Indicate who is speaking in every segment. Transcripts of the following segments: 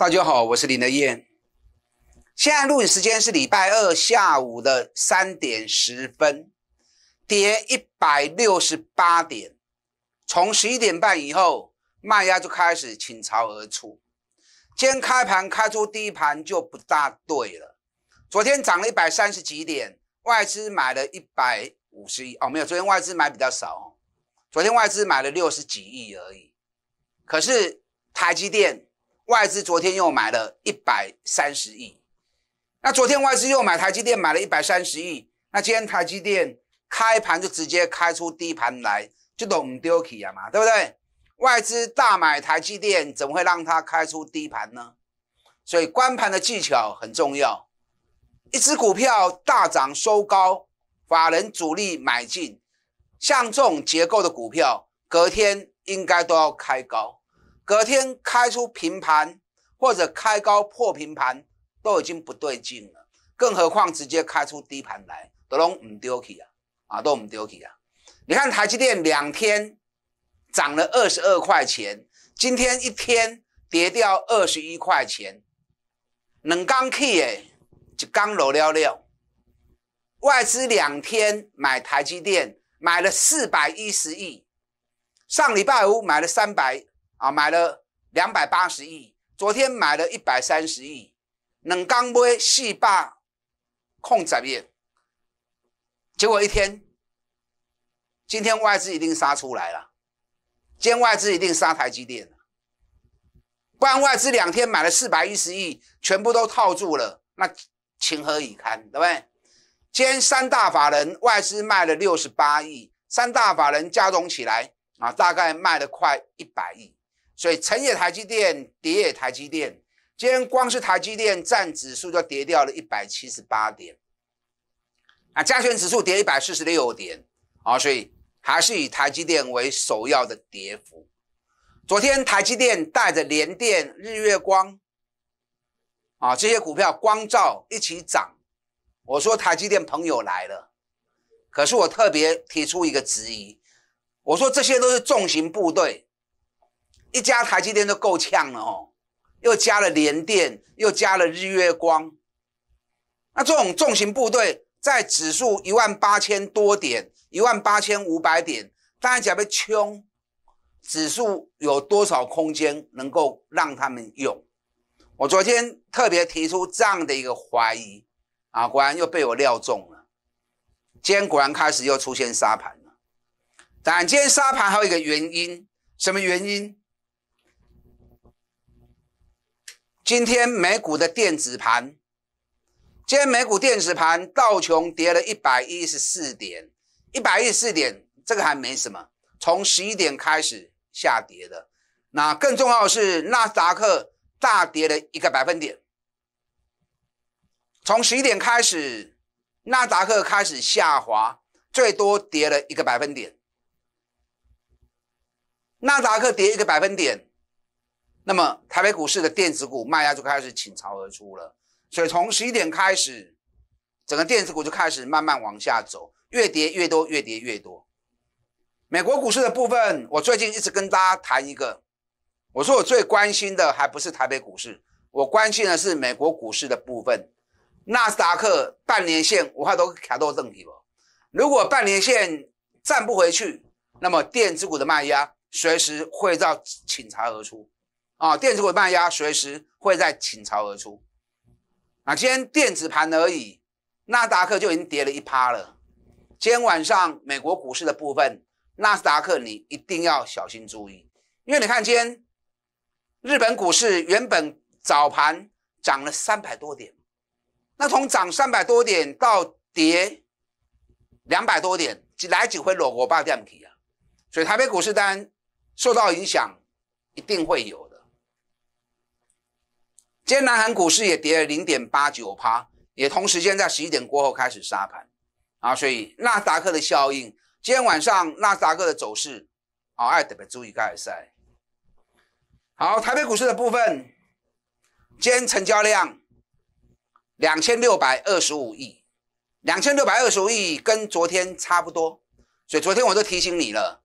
Speaker 1: 大家好，我是林德燕。现在录影时间是礼拜二下午的三点十分，跌一百六十八点。从十一点半以后，卖压就开始倾巢而出。今天开盘开出第一盘就不大对了。昨天涨了一百三十几点，外资买了一百五十亿哦，没有，昨天外资买比较少，昨天外资买了六十几亿而已。可是台积电。外资昨天又买了一百三十亿，那昨天外资又买台积电买了一百三十亿，那今天台积电开盘就直接开出低盘来，就懂丢弃呀嘛，对不对？外资大买台积电，怎么会让它开出低盘呢？所以关盘的技巧很重要。一只股票大涨收高，法人主力买进，像这种结构的股票，隔天应该都要开高。隔天开出平盘，或者开高破平盘，都已经不对劲了。更何况直接开出低盘来，都唔丢弃啊，啊都唔丢弃啊！你看台积电两天涨了二十二块钱，今天一天跌掉二十一块钱，两刚起的，一刚落了了。外资两天买台积电买了四百一十亿，上礼拜五买了三百。啊，买了两百八十亿，昨天买了一百三十亿，冷钢买四百控制业，结果一天，今天外资一定杀出来了，兼外资一定杀台积电，不然外资两天买了四百一十亿，全部都套住了，那情何以堪，对不对？兼三大法人外资卖了六十八亿，三大法人加总起来啊，大概卖了快一百亿。所以，成也台积电，跌也台积电。今天光是台积电占指数就跌掉了一百七十八点，啊，加权指数跌一百四十六点，啊，所以还是以台积电为首要的跌幅。昨天台积电带着联电、日月光，啊，这些股票光照一起涨，我说台积电朋友来了，可是我特别提出一个质疑，我说这些都是重型部队。一家台积电都够呛了哦，又加了联电，又加了日月光，那这种重型部队在指数一万八千多点、一万八千五百点，大家讲被冲，指数有多少空间能够让他们用？我昨天特别提出这样的一个怀疑啊，果然又被我料中了。今天果然开始又出现沙盘了。当然，今天沙盘还有一个原因，什么原因？今天美股的电子盘，今天美股电子盘道琼跌了一百一十四点，一百一十四点，这个还没什么。从十一点开始下跌的，那更重要的是纳斯达克大跌了一个百分点。从十一点开始，纳斯达克开始下滑，最多跌了一个百分点。纳斯达克跌一个百分点。那么，台北股市的电子股卖压就开始倾巢而出了。所以，从十一点开始，整个电子股就开始慢慢往下走，越跌越多，越跌越多。美国股市的部分，我最近一直跟大家谈一个，我说我最关心的还不是台北股市，我关心的是美国股市的部分。纳斯达克半年线我还都卡到正题了，如果半年线站不回去，那么电子股的卖压随时会到倾巢而出。啊，电子股卖压随时会在倾巢而出。啊，今天电子盘而已，纳斯达克就已经跌了一趴了。今天晚上美国股市的部分，纳斯达克你一定要小心注意，因为你看今天日本股市原本早盘涨了三百多点，那从涨三百多点到跌两百多点，来几回裸我不要点啊。所以台北股市当然受到影响，一定会有。今天南韩股市也跌了零点八九趴，也同时间在十一点过后开始杀盘啊，所以纳斯达克的效应，今天晚上纳斯达克的走势啊，爱特别注意盖尔赛。好，台北股市的部分，今天成交量两千六百二十五亿，两千六百二十五亿跟昨天差不多，所以昨天我都提醒你了，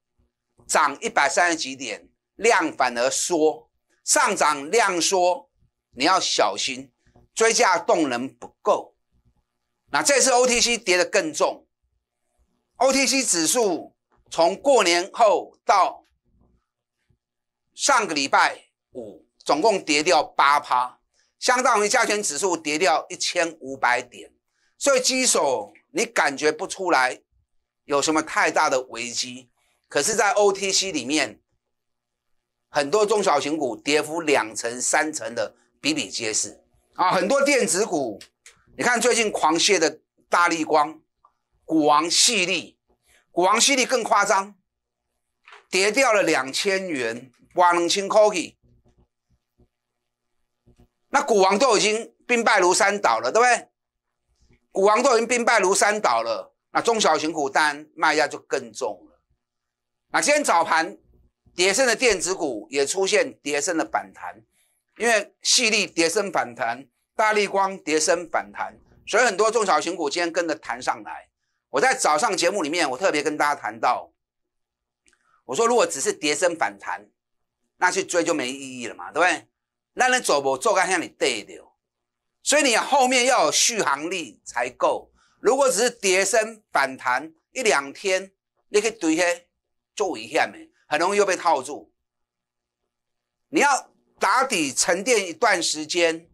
Speaker 1: 涨一百三十几点，量反而缩，上涨量缩。你要小心，追价动能不够。那这次 O T C 跌得更重，O T C 指数从过年后到上个礼拜五，总共跌掉八趴，相当于加权指数跌掉一千五百点。所以，基手你感觉不出来有什么太大的危机。可是，在 O T C 里面，很多中小型股跌幅两成、三成的。比比皆是
Speaker 2: 啊，很多电
Speaker 1: 子股，你看最近狂泻的大力光、股王细粒、股王细粒更夸张，跌掉了两千元。瓜能清科技，那股王都已经兵败如山倒了，对不对？股王都已经兵败如山倒了，那中小型股当然卖压就更重了。那今天早盘，跌升的电子股也出现跌升的反弹。因为细粒跌升反弹，大力光跌升反弹，所以很多中小型股今天跟着弹上来。我在早上节目里面，我特别跟大家谈到，我说如果只是跌升反弹，那去追就没意义了嘛，对不对？那你走不做干让你对的，所以你后面要有续航力才够。如果只是跌升反弹一两天，你可以堆些做一下的，很容易又被套住。你要。打底沉淀一段时间，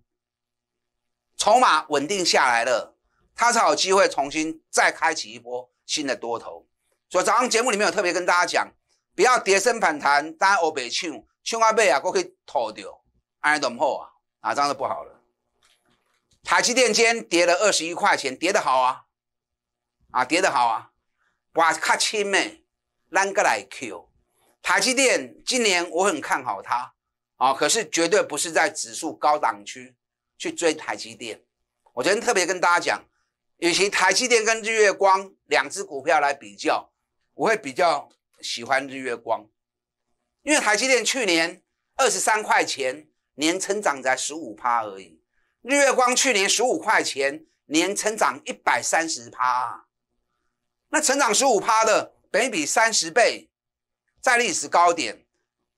Speaker 1: 筹码稳定下来了，它才有机会重新再开启一波新的多头。所以早上节目里面有特别跟大家讲，不要跌升反弹，家欧北抢抢阿尾啊，过去拖掉，哎，等后啊，啊，这样就不好了。台积电今天跌了二十一块钱，跌的好啊，啊，跌的好啊。哇卡亲咩，啷个来 Q？台积电今年我很看好它。啊，可是绝对不是在指数高档区去追台积电。我今天特别跟大家讲，与其台积电跟日月光两只股票来比较，我会比较喜欢日月光，因为台积电去年二十三块钱，年成长才十五趴而已。日月光去年十五块钱，年成长一百三十趴。那成长十五趴的，等于比三十倍，在历史高点。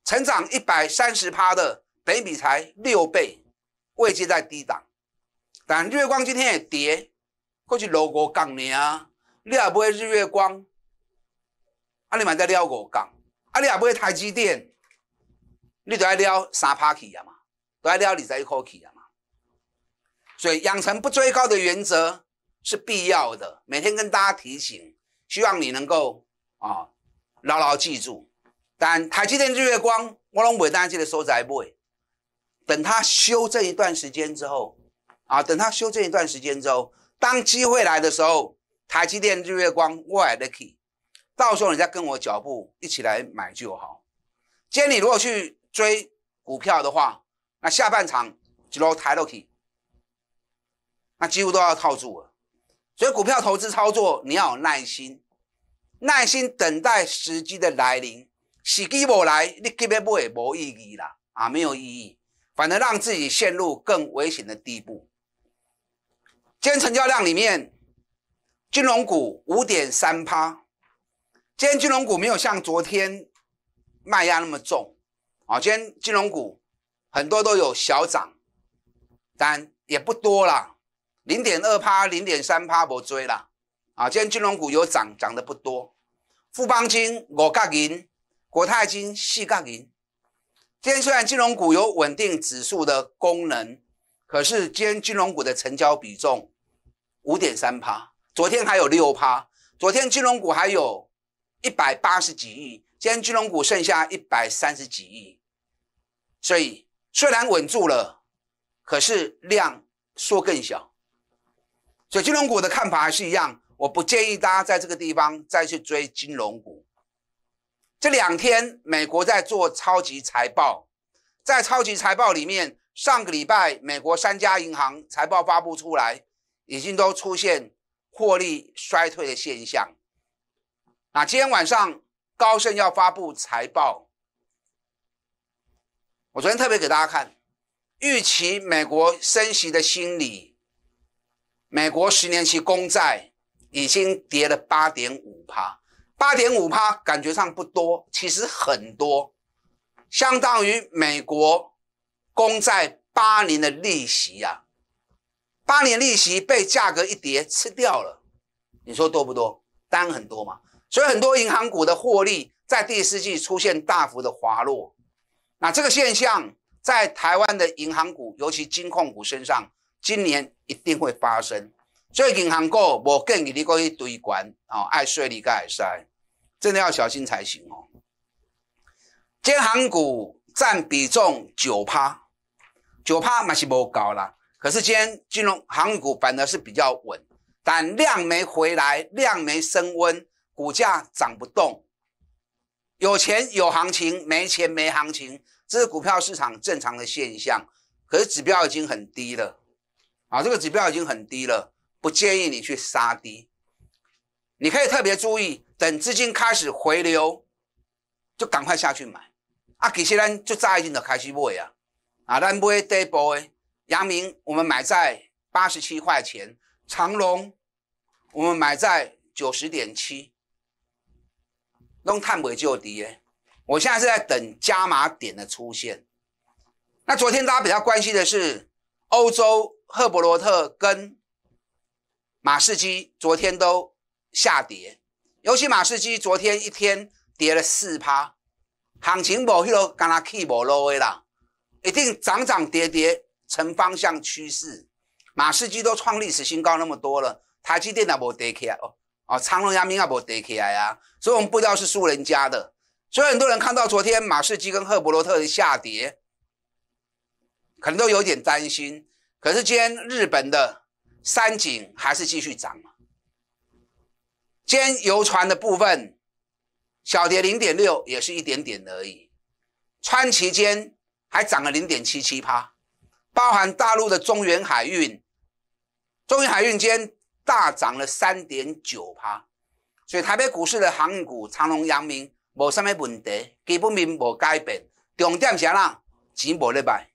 Speaker 1: 成长一百三十趴的，等比才六倍，位置在低档。但月光今天也跌，过去六五杠你啊，你也不会日月光，啊你蛮在撩五杠，啊你也不会台积电，你都在撩三趴起啊嘛，都在撩你十一 c a l 起嘛。所以养成不追高的原则是必要的，每天跟大家提醒，希望你能够啊牢牢记住。台积电日月光，我拢不单记得收在一等它修正一段时间之后，啊，等它修正一段时间之后，当机会来的时候，台积电日月光我来的 u y 到时候你再跟我脚步一起来买就好。今天你如果去追股票的话，那下半场几落台都 k 那几乎都要套住了。所以股票投资操作你要有耐心，耐心等待时机的来临。时机无来，你急咩买无意义啦！啊，没有意义，反而让自己陷入更危险的地步。今天成交量里面，金融股五点三趴。今天金融股没有像昨天卖压那么重，啊，今天金融股很多都有小涨，但也不多啦，零点二趴、零点三趴不追啦。啊，今天金融股有涨，涨得不多。富邦金五角银。国泰金细杠银，今天虽然金融股有稳定指数的功能，可是今天金融股的成交比重五点三趴，昨天还有六趴，昨天金融股还有一百八十几亿，今天金融股剩下一百三十几亿，所以虽然稳住了，可是量缩更小，所以金融股的看法还是一样，我不建议大家在这个地方再去追金融股。这两天，美国在做超级财报，在超级财报里面，上个礼拜美国三家银行财报发布出来，已经都出现获利衰退的现象。那今天晚上高盛要发布财报，我昨天特别给大家看，预期美国升息的心理，美国十年期公债已经跌了八点五趴。八点五趴感觉上不多，其实很多，相当于美国公债八年的利息呀，八年利息被价格一跌吃掉了，你说多不多？当然很多嘛。所以很多银行股的获利在第四季出现大幅的滑落，那这个现象在台湾的银行股，尤其金控股身上，今年一定会发生。所以银行股无建议你过去堆关，哦，爱税你个会使，真的要小心才行哦。建行股占比重九趴，九趴嘛是无高啦。可是今天金融行股反而是比较稳，但量没回来，量没升温，股价涨不动。有钱有行情，没钱没行情，这是股票市场正常的现象。可是指标已经很低了，啊，这个指标已经很低了。不建议你去杀低。你可以特别注意，等资金开始回流，就赶快下去买。阿，给西咱就再定的开始买啊！啊，咱买台博，杨明我们买在八十七块钱，长隆我们买在九十点七，龙探尾就有底耶。我现在是在等加码点的出现。那昨天大家比较关心的是欧洲赫伯罗特跟。马士基昨天都下跌，尤其马士基昨天一天跌了四趴，行情无一路甘拉起无落的啦，一定涨涨跌跌成方向趋势。马士基都创历史新高那么多了，台积电也无跌起来哦，哦，长隆也明也无跌起来啊，所以我们不知道是输人家的。所以很多人看到昨天马士基跟赫伯罗特下跌，可能都有点担心。可是今天日本的。三井还是继续涨嘛，兼游船的部分小跌零点六，也是一点点而已。川崎间还涨了零点七七帕，包含大陆的中原海运，中原海运间大涨了三点九帕。所以台北股市的航运股长隆、阳明无什么问题，基本面无改变。重点是啥啦？钱无在卖，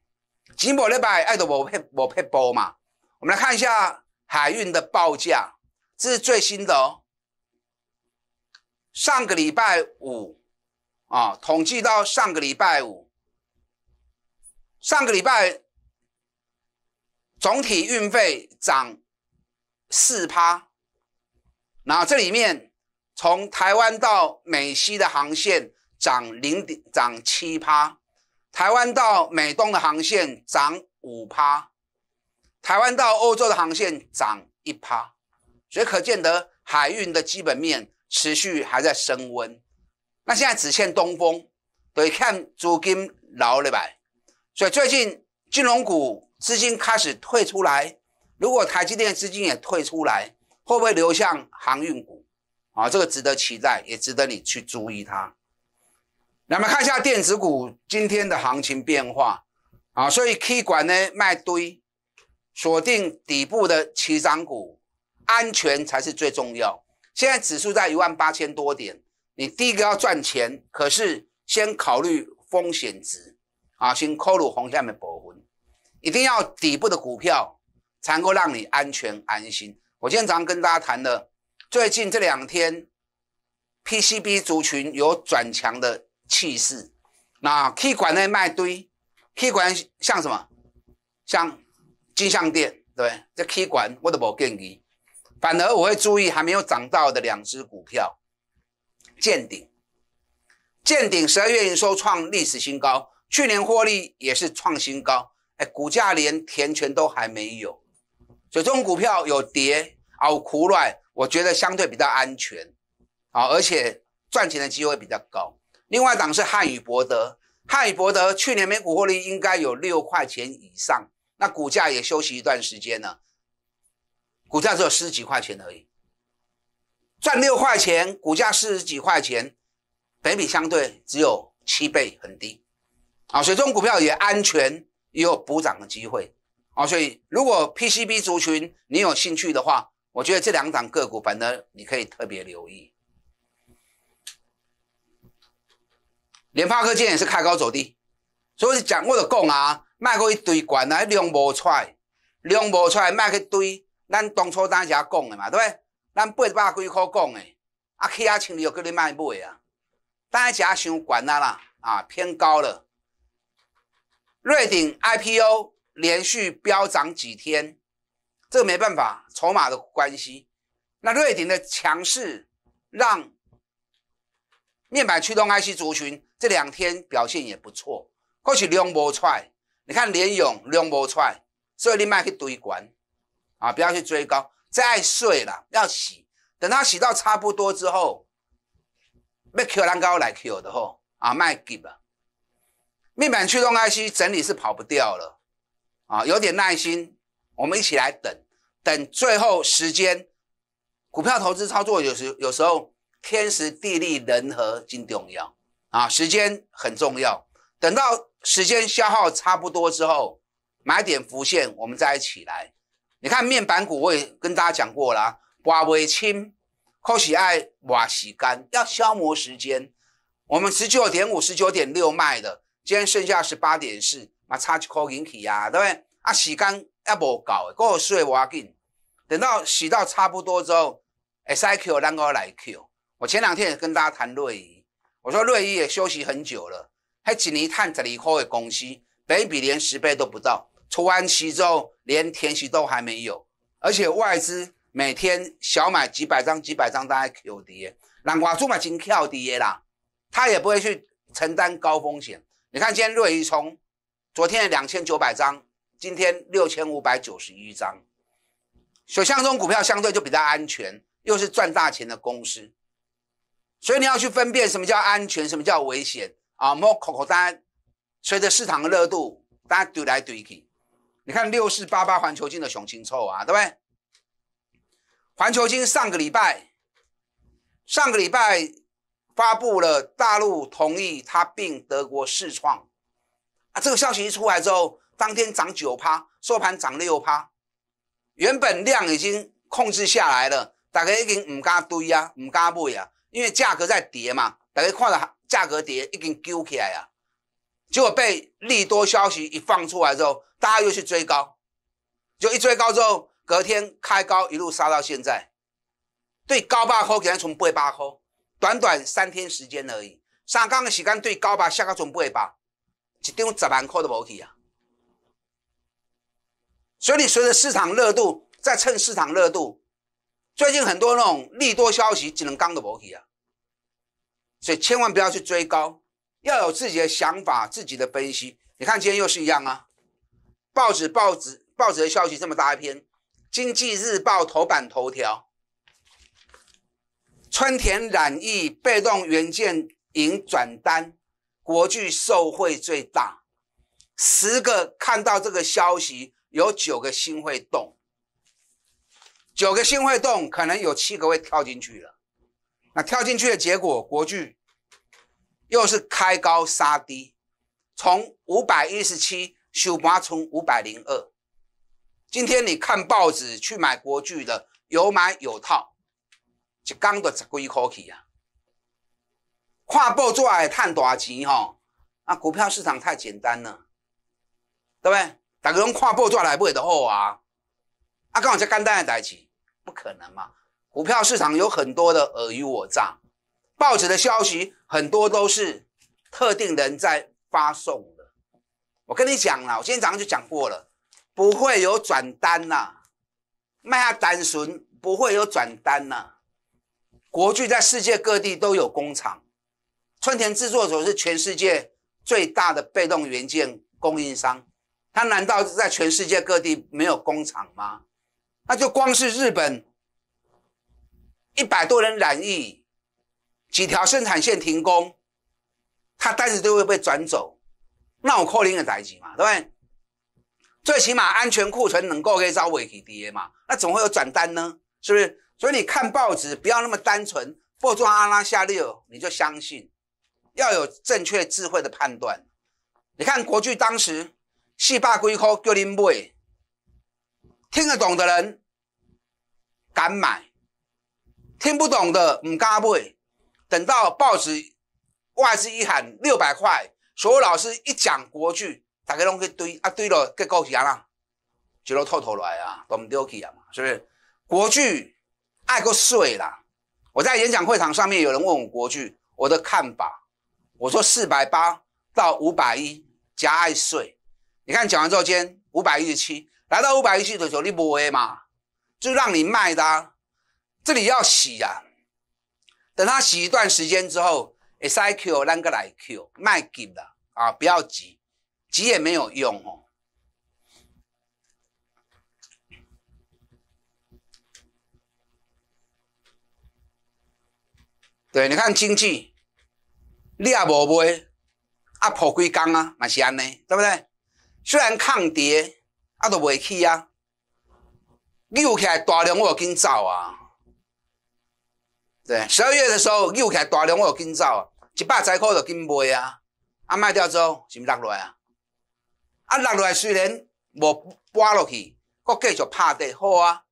Speaker 1: 钱无在卖，爱就无撇，无撇波嘛。我们来看一下海运的报价，这是最新的哦。上个礼拜五啊，统计到上个礼拜五，上个礼拜总体运费涨四趴。那这里面从台湾到美西的航线涨零点涨七趴，台湾到美东的航线涨五趴。台湾到欧洲的航线涨一趴，所以可见得海运的基本面持续还在升温。那现在只欠东风，得看租金老了拜，所以最近金融股资金开始退出来。如果台积电资金也退出来，会不会流向航运股？啊，这个值得期待，也值得你去注意它。那么看一下电子股今天的行情变化，啊，所以 K 管呢卖堆。锁定底部的起涨股，安全才是最重要。现在指数在一万八千多点，你第一个要赚钱，可是先考虑风险值啊，先扣入红下面补分，一定要底部的股票才能够让你安全安心。我经常跟大家谈的，最近这两天 PCB 族群有转强的气势，那气管内卖堆，气管像什么？像。金象店，对这 K 管我都不建议，反而我会注意还没有涨到的两只股票，见鼎，见鼎十二月营收创历史新高，去年获利也是创新高，哎，股价连填权都还没有，所以这种股票有跌啊有苦软，我觉得相对比较安全，啊，而且赚钱的机会比较高。另外一档是汉语博德，汉语博德去年每股获利应该有六块钱以上。那股价也休息一段时间了，股价只有十几块钱而已，赚六块钱，股价十几块钱，北比相对只有七倍，很低，啊，所以这种股票也安全，也有补涨的机会，啊，所以如果 PCB 族群你有兴趣的话，我觉得这两档个股，反正你可以特别留意。联发科今天也是开高走低，所以讲过的供啊。卖去堆管啊，量无出，来，量无出，来卖去堆。咱当初当时讲的嘛，对不对？咱八百几块讲的，啊，其他企业叫给你卖不啊？当时啊，伤悬啦啦，啊，偏高了。瑞鼎 IPO 连续飙涨几天，这个没办法，筹码的关系。那瑞鼎的强势，让面板驱动 IC 族群这两天表现也不错，可是量无出。来。你看连勇两不出，所以你卖去堆关，啊，不要去追高，再睡了，要洗，等它洗到差不多之后，被 Q 上高来 Q 的吼，啊，卖给了，面板驱动 IC 整理是跑不掉了，啊，有点耐心，我们一起来等，等最后时间，股票投资操作有时有时候天时地利人和最重要，啊，时间很重要，等到。时间消耗差不多之后，买点浮现，我们再一起来。你看面板股，我也跟大家讲过啦，华为、清、科、喜、爱、瓦、洗干，要消磨时间。我们十九点五、十九点六卖的，今天剩下十八点四，嘛差一块银去啊，对不对？啊，洗干要无够，个衰话紧，等到洗到差不多之后，会筛 Q，咱个来 Q。我前两天也跟大家谈瑞仪，我说瑞仪也休息很久了。还仅一探这里一块的公司，一比连十倍都不到，出完息之后连填息都还没有，而且外资每天小买几百张几百张在敲跌，难怪驻马金 D 跌啦，他也不会去承担高风险。你看今天瑞从昨天的两千九百张，今天六千五百九十一张，所以像这种股票相对就比较安全，又是赚大钱的公司，所以你要去分辨什么叫安全，什么叫危险。啊，某口大单，随着市场的热度，大家怼来怼去。你看六四八八环球金的熊精臭啊，对不对？环球金上个礼拜，上个礼拜发布了大陆同意他并德国世创，啊，这个消息一出来之后，当天涨九趴，收盘涨六趴。原本量已经控制下来了，大家已经唔加堆啊，唔加买啊，因为价格在跌嘛。大家看到价格跌，已经揪起来啊，结果被利多消息一放出来之后，大家又去追高，就一追高之后，隔天开高一路杀到现在，对高八块，竟然从八八块，短短三天时间而已，上刚的时间对高八，下个钟八八，一点十万块都无起啊。所以你随着市场热度在趁市场热度，最近很多那种利多消息只能刚都无起啊。所以千万不要去追高，要有自己的想法、自己的分析。你看今天又是一样啊，报纸、报纸、报纸的消息这么大一篇，《经济日报》头版头条：川田染意被动元件引转单，国巨受惠最大。十个看到这个消息，有九个心会动，九个心会动，可能有七个会跳进去了。那跳进去的结果，国巨又是开高杀低，从五百一十七，修马从五百零二。今天你看报纸去买国巨的，有买有套，一刚都十几科技啊。跨步做来赚大钱吼，啊股票市场太简单了，对不对？大家用跨步做来买就好啊，啊刚好这干单来赚钱，不可能嘛？股票市场有很多的尔虞我诈，报纸的消息很多都是特定人在发送的。我跟你讲了，我今天早上就讲过了，不会有转单呐，卖下单纯不会有转单呐。国巨在世界各地都有工厂，春田制作所是全世界最大的被动元件供应商，他难道在全世界各地没有工厂吗？那就光是日本。一百多人染疫，几条生产线停工，他单子都会被转走，那我扣零个台积嘛，对不对？最起码安全库存能够给稍微提跌嘛，那怎么会有转单呢？是不是？所以你看报纸不要那么单纯，报出阿拉夏利尔你就相信，要有正确智慧的判断。你看国剧当时系爸龟壳叫你买，听得懂的人敢买。听不懂的唔加买，等到报纸外资一喊六百块，所有老师一讲国剧，大家拢去堆啊堆咯，够钱啦，就都偷偷来啊，都唔丢去啊嘛，是不是？国剧爱国税啦！我在演讲会场上面有人问我国剧我的看法，我说四百八到五百一加爱税。你看讲完之后天五百一十七，来到五百一十七的时候，你不会嘛，就让你卖的。这里要洗呀，等它洗一段时间之后，会塞 Q 那个来 Q 卖给啦啊，不要急，急也没有用哦。对，你看经济，你也无买，啊破几工啊，嘛是安呢，对不对？虽然抗跌，啊都未起啊，扭起来大量我紧走啊。对，十二月的时候，又开来大量，我有紧走啊，一百才块就紧卖啊，啊卖掉之后，是咪落来啊？啊落来虽然无拨落去，我继续拍底，好啊，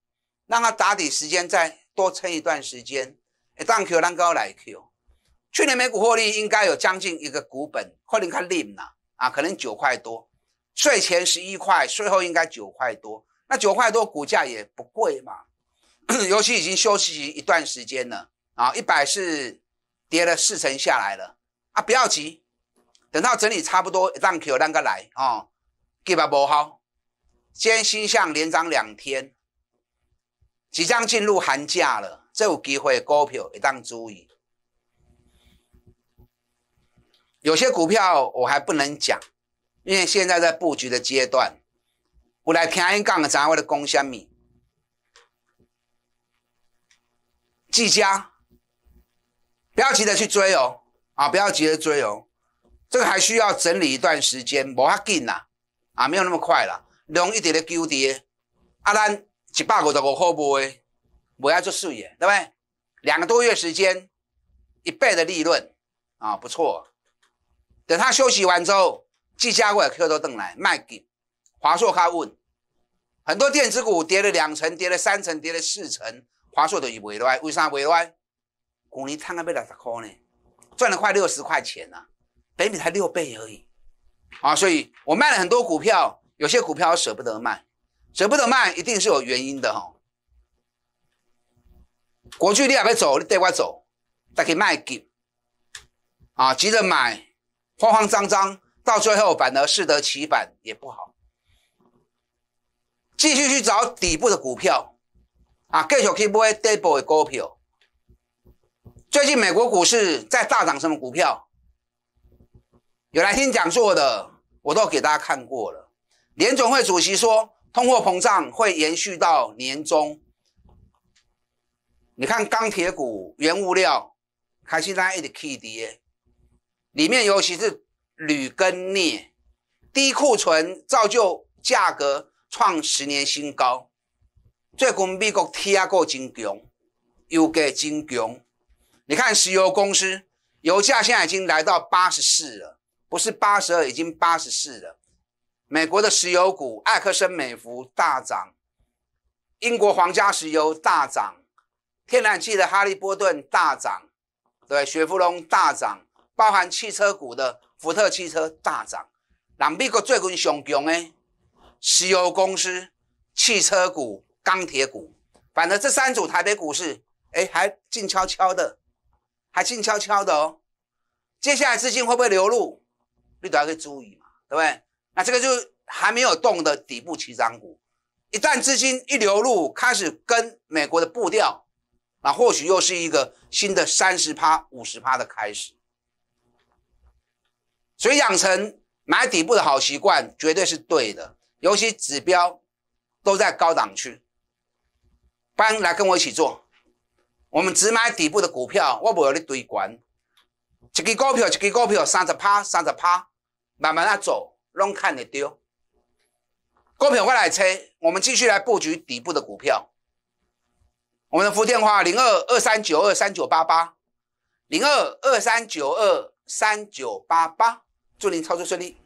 Speaker 1: 让它打底时间再多撑一段时间。一档票咱搞来票，去年美股获利应该有将近一个股本，获利快零啦，啊，可能九块多，税前十一块，税后应该九块多。那九块多股价也不贵嘛，尤其已经休息一段时间了。啊，一百是跌了四成下来了，啊，不要急，等到整理差不多，让票让个来哦，给吧不好。今天新向连涨两天，即将进入寒假了，这有机会股票一当注意。有些股票我还不能讲，因为现在在布局的阶段，我来听一讲，咱会的公虾米，几家。不要急着去追哦，啊，不要急着追哦，这个还需要整理一段时间，没哈紧呐，啊，没有那么快啦，容易点的跌跌，啊，咱一百五十五毫倍，没要做事业，对不对？两个多月时间，一倍的利润，啊，不错。等他休息完之后，即加过来 Q 多顿来卖给华硕开问，很多电子股跌了两层，跌了三层，跌了四层，华硕都是回来，为啥回来？五年差个百来十块呢，赚了快六十块钱啊，本你才六倍而已，啊，所以我卖了很多股票，有些股票舍不得卖，舍不得卖一定是有原因的哈。国巨你还不走，你带我走，但可以卖给，啊，急着买，慌慌张张，到最后反而适得其反，也不好。继续去找底部的股票，啊，各小去以买底部的股票。最近美国股市在大涨，什么股票？有来听讲座的，我都给大家看过了。联总会主席说，通货膨胀会延续到年中。你看钢铁股、原物料，开西三一的 K 跌，里面尤其是铝跟镍，低库存造就价格创十年新高。最近美国 T 啊 o 金强，油价金强。你看，石油公司油价现在已经来到八十四了，不是八十二，已经八十四了。美国的石油股，埃克森美孚大涨，英国皇家石油大涨，天然气的哈利波顿大涨，对，雪佛龙大涨，包含汽车股的福特汽车大涨。那美国最近上强的，石油公司、汽车股、钢铁股，反正这三组台北股市，哎，还静悄悄的。还静悄悄的哦，接下来资金会不会流入，你都要去注意嘛，对不对？那这个就还没有动的底部起涨股，一旦资金一流入，开始跟美国的步调，那或许又是一个新的三十趴、五十趴的开始。所以养成买底部的好习惯，绝对是对的，尤其指标都在高档区，班来跟我一起做。我们只买底部的股票，我不要你堆关。一只股票，一只股票，三十趴，三十趴，慢慢啊做，拢看得丢。股票会来吹，我们继续来布局底部的股票。我们的服务电话零二二三九二三九八八，零二二三九二三九八八，祝您操作顺利。